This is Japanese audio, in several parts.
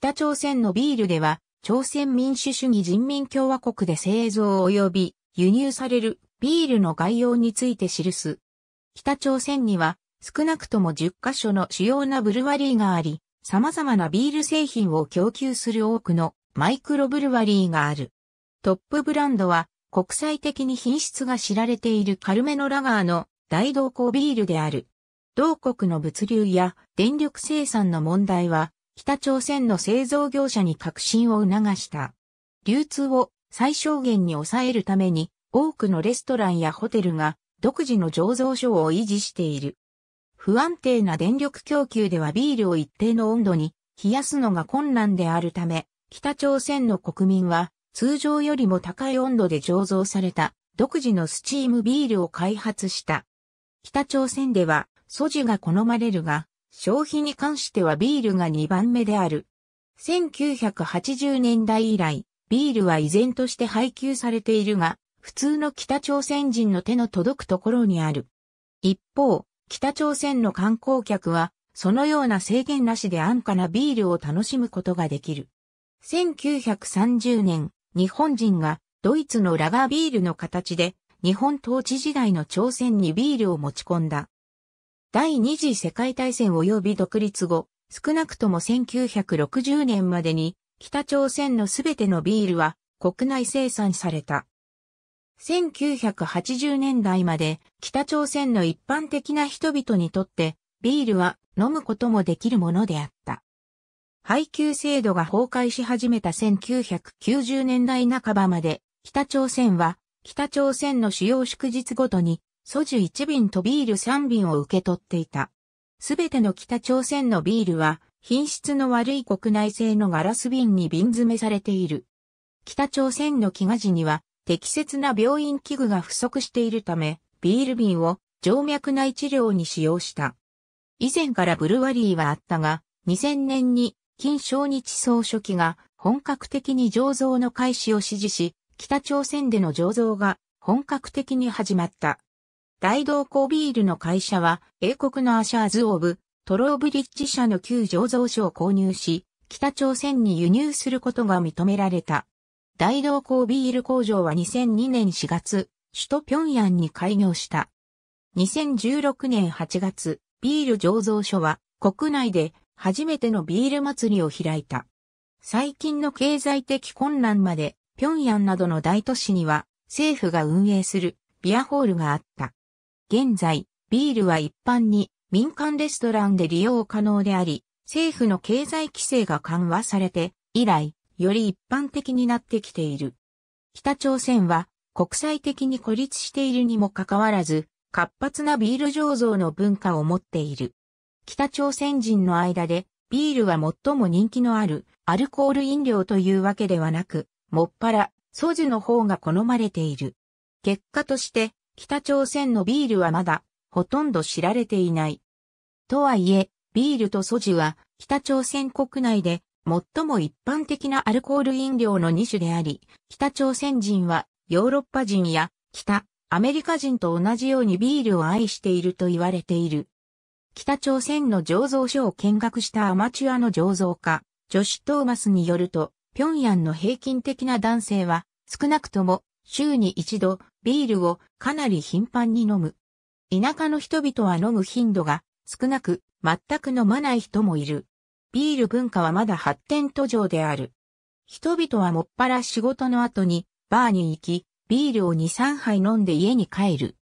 北朝鮮のビールでは、朝鮮民主主義人民共和国で製造及び輸入されるビールの概要について記す。北朝鮮には少なくとも10カ所の主要なブルワリーがあり、様々なビール製品を供給する多くのマイクロブルワリーがある。トップブランドは国際的に品質が知られている軽めのラガーの大同行ビールである。同国の物流や電力生産の問題は北朝鮮の製造業者に革新を促した。流通を最小限に抑えるために多くのレストランやホテルが独自の醸造所を維持している。不安定な電力供給ではビールを一定の温度に冷やすのが困難であるため、北朝鮮の国民は通常よりも高い温度で醸造された独自のスチームビールを開発した。北朝鮮では素地が好まれるが、消費に関してはビールが2番目である。1980年代以来、ビールは依然として配給されているが、普通の北朝鮮人の手の届くところにある。一方、北朝鮮の観光客は、そのような制限なしで安価なビールを楽しむことができる。1930年、日本人がドイツのラガービールの形で日本統治時代の朝鮮にビールを持ち込んだ。第二次世界大戦及び独立後、少なくとも1960年までに北朝鮮のすべてのビールは国内生産された。1980年代まで北朝鮮の一般的な人々にとってビールは飲むこともできるものであった。配給制度が崩壊し始めた1990年代半ばまで北朝鮮は北朝鮮の主要祝日ごとにソジュ1瓶とビール3瓶を受け取っていた。すべての北朝鮮のビールは品質の悪い国内製のガラス瓶に瓶詰めされている。北朝鮮の飢餓時には適切な病院器具が不足しているため、ビール瓶を静脈内治療に使用した。以前からブルワリーはあったが、2000年に金正日総書記が本格的に醸造の開始を指示し、北朝鮮での醸造が本格的に始まった。大同工ビールの会社は、英国のアシャーズ・オブ・トローブリッジ社の旧醸造所を購入し、北朝鮮に輸入することが認められた。大同工ビール工場は2002年4月、首都平壌に開業した。2016年8月、ビール醸造所は国内で初めてのビール祭りを開いた。最近の経済的混乱まで、平壌などの大都市には政府が運営するビアホールがあった。現在、ビールは一般に民間レストランで利用可能であり、政府の経済規制が緩和されて以来、より一般的になってきている。北朝鮮は国際的に孤立しているにもかかわらず、活発なビール醸造の文化を持っている。北朝鮮人の間で、ビールは最も人気のあるアルコール飲料というわけではなく、もっぱら、ソジュの方が好まれている。結果として、北朝鮮のビールはまだほとんど知られていない。とはいえ、ビールとソジュは北朝鮮国内で最も一般的なアルコール飲料の2種であり、北朝鮮人はヨーロッパ人や北アメリカ人と同じようにビールを愛していると言われている。北朝鮮の醸造所を見学したアマチュアの醸造家、ジョシュ・トーマスによると、平壌の平均的な男性は少なくとも週に一度ビールをかなり頻繁に飲む。田舎の人々は飲む頻度が少なく、全く飲まない人もいる。ビール文化はまだ発展途上である。人々はもっぱら仕事の後にバーに行き、ビールを2、3杯飲んで家に帰る。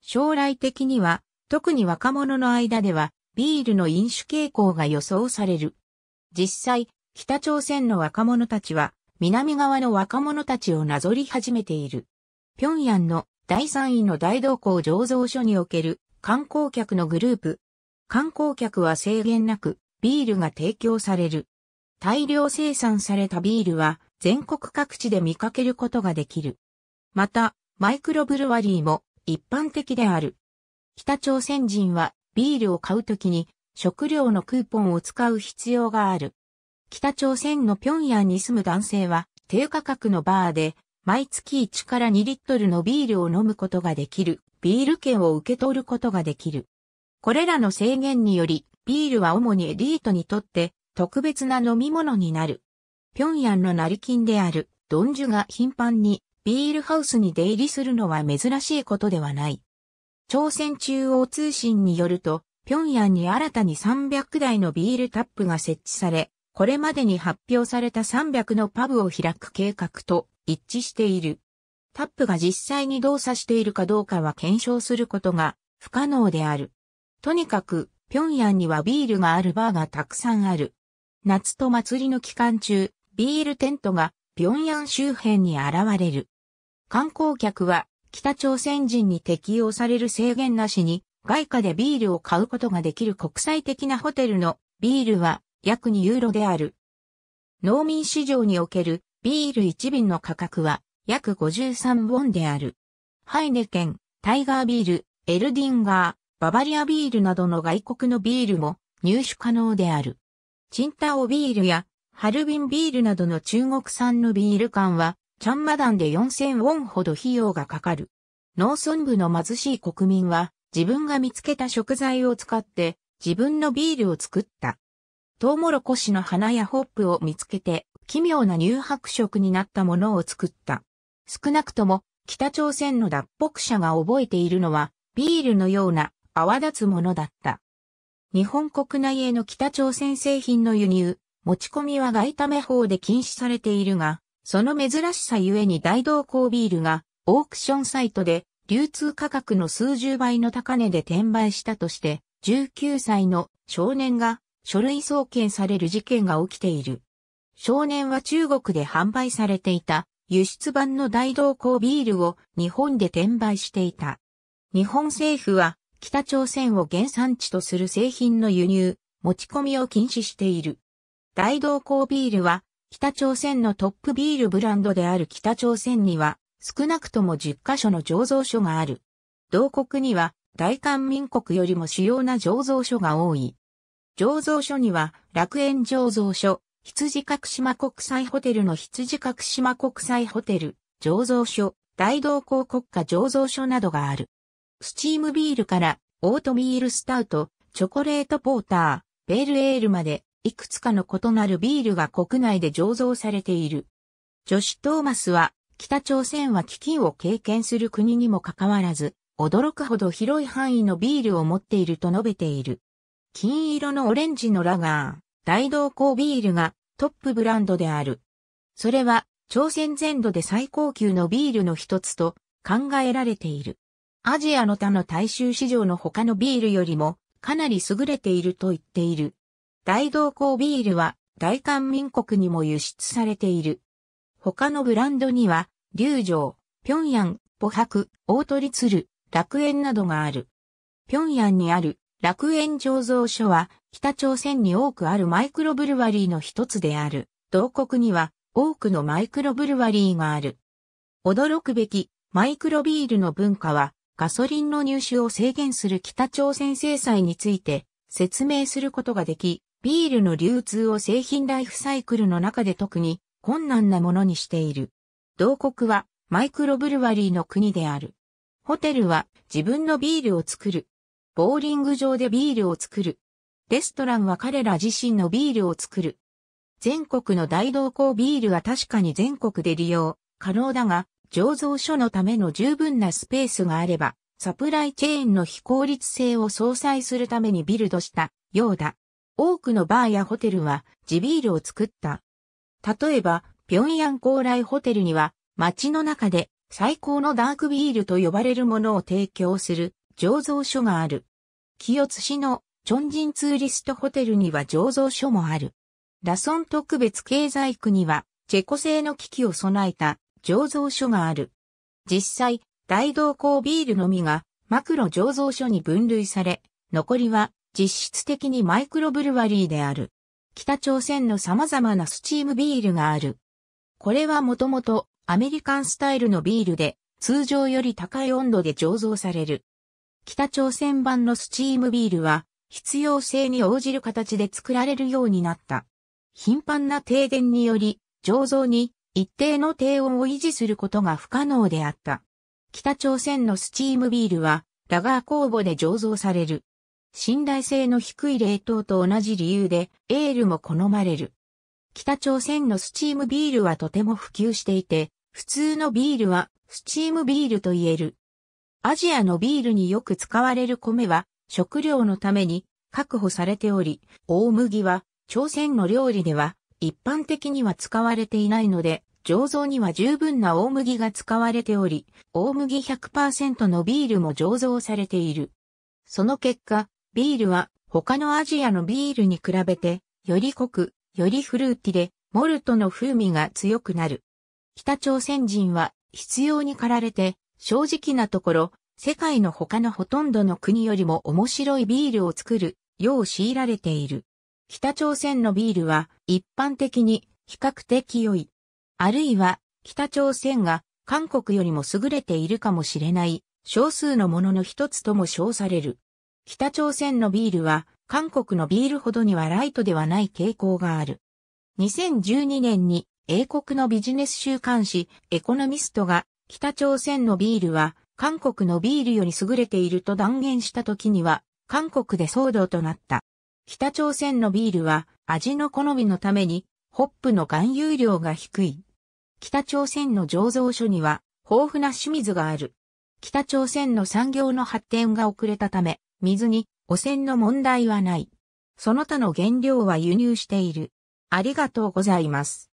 将来的には、特に若者の間では、ビールの飲酒傾向が予想される。実際、北朝鮮の若者たちは、南側の若者たちをなぞり始めている。平壌の第3位の大道港醸造所における観光客のグループ。観光客は制限なくビールが提供される。大量生産されたビールは全国各地で見かけることができる。また、マイクロブルワリーも一般的である。北朝鮮人はビールを買うときに食料のクーポンを使う必要がある。北朝鮮の平壌に住む男性は低価格のバーで毎月1から2リットルのビールを飲むことができる、ビール券を受け取ることができる。これらの制限により、ビールは主にエリートにとって特別な飲み物になる。平壌の成金であるドンジュが頻繁にビールハウスに出入りするのは珍しいことではない。朝鮮中央通信によると、平壌に新たに300台のビールタップが設置され、これまでに発表された300のパブを開く計画と一致している。タップが実際に動作しているかどうかは検証することが不可能である。とにかく、平壌にはビールがあるバーがたくさんある。夏と祭りの期間中、ビールテントが平壌周辺に現れる。観光客は北朝鮮人に適用される制限なしに外貨でビールを買うことができる国際的なホテルのビールは約2ユーロである。農民市場におけるビール1瓶の価格は約53ウォンである。ハイネケン、タイガービール、エルディンガー、ババリアビールなどの外国のビールも入手可能である。チンタオビールやハルビンビールなどの中国産のビール缶は、チャンマダンで4000ウォンほど費用がかかる。農村部の貧しい国民は、自分が見つけた食材を使って、自分のビールを作った。トウモロコシの花やホップを見つけて、奇妙な乳白色になったものを作った。少なくとも北朝鮮の脱北者が覚えているのはビールのような泡立つものだった。日本国内への北朝鮮製品の輸入、持ち込みは外為法で禁止されているが、その珍しさゆえに大同工ビールがオークションサイトで流通価格の数十倍の高値で転売したとして、19歳の少年が書類送検される事件が起きている。少年は中国で販売されていた輸出版の大同行ビールを日本で転売していた。日本政府は北朝鮮を原産地とする製品の輸入、持ち込みを禁止している。大同行ビールは北朝鮮のトップビールブランドである北朝鮮には少なくとも10カ所の醸造所がある。同国には大韓民国よりも主要な醸造所が多い。醸造所には楽園醸造所、羊角島国際ホテルの羊角島国際ホテル、醸造所、大同港国家醸造所などがある。スチームビールからオートミールスタウト、チョコレートポーター、ベールエールまで、いくつかの異なるビールが国内で醸造されている。ジョシトーマスは、北朝鮮は飢饉を経験する国にもかかわらず、驚くほど広い範囲のビールを持っていると述べている。金色のオレンジのラガー、大同港ビールがトップブランドである。それは、朝鮮全土で最高級のビールの一つと考えられている。アジアの他の大衆市場の他のビールよりもかなり優れていると言っている。大同港ビールは大韓民国にも輸出されている。他のブランドには、龍城、平壌、琥珀、大鳥鶴、楽園などがある。平壌にある楽園醸造所は北朝鮮に多くあるマイクロブルワリーの一つである。同国には多くのマイクロブルワリーがある。驚くべきマイクロビールの文化はガソリンの入手を制限する北朝鮮制裁について説明することができ、ビールの流通を製品ライフサイクルの中で特に困難なものにしている。同国はマイクロブルワリーの国である。ホテルは自分のビールを作る。ボーリング場でビールを作る。レストランは彼ら自身のビールを作る。全国の大同行ビールは確かに全国で利用可能だが、醸造所のための十分なスペースがあれば、サプライチェーンの非効率性を相殺するためにビルドしたようだ。多くのバーやホテルは地ビールを作った。例えば、平壌高麗ホテルには、街の中で最高のダークビールと呼ばれるものを提供する醸造所がある。清津市のチョンジンツーリストホテルには醸造所もある。ラソン特別経済区には、チェコ製の機器を備えた醸造所がある。実際、大同工ビールのみがマクロ醸造所に分類され、残りは実質的にマイクロブルワリーである。北朝鮮の様々なスチームビールがある。これはもともとアメリカンスタイルのビールで通常より高い温度で醸造される。北朝鮮版のスチームビールは必要性に応じる形で作られるようになった。頻繁な停電により、醸造に一定の低温を維持することが不可能であった。北朝鮮のスチームビールは、ラガー酵母で醸造される。信頼性の低い冷凍と同じ理由で、エールも好まれる。北朝鮮のスチームビールはとても普及していて、普通のビールはスチームビールと言える。アジアのビールによく使われる米は食料のために確保されており、大麦は朝鮮の料理では一般的には使われていないので、醸造には十分な大麦が使われており、大麦100%のビールも醸造されている。その結果、ビールは他のアジアのビールに比べて、より濃く、よりフルーティで、モルトの風味が強くなる。北朝鮮人は必要に駆られて、正直なところ、世界の他のほとんどの国よりも面白いビールを作るよう強いられている。北朝鮮のビールは一般的に比較的良い。あるいは北朝鮮が韓国よりも優れているかもしれない少数のものの一つとも称される。北朝鮮のビールは韓国のビールほどにはライトではない傾向がある。2012年に英国のビジネス週刊誌エコノミストが北朝鮮のビールは韓国のビールより優れていると断言した時には、韓国で騒動となった。北朝鮮のビールは味の好みのために、ホップの含有量が低い。北朝鮮の醸造所には豊富な清水がある。北朝鮮の産業の発展が遅れたため、水に汚染の問題はない。その他の原料は輸入している。ありがとうございます。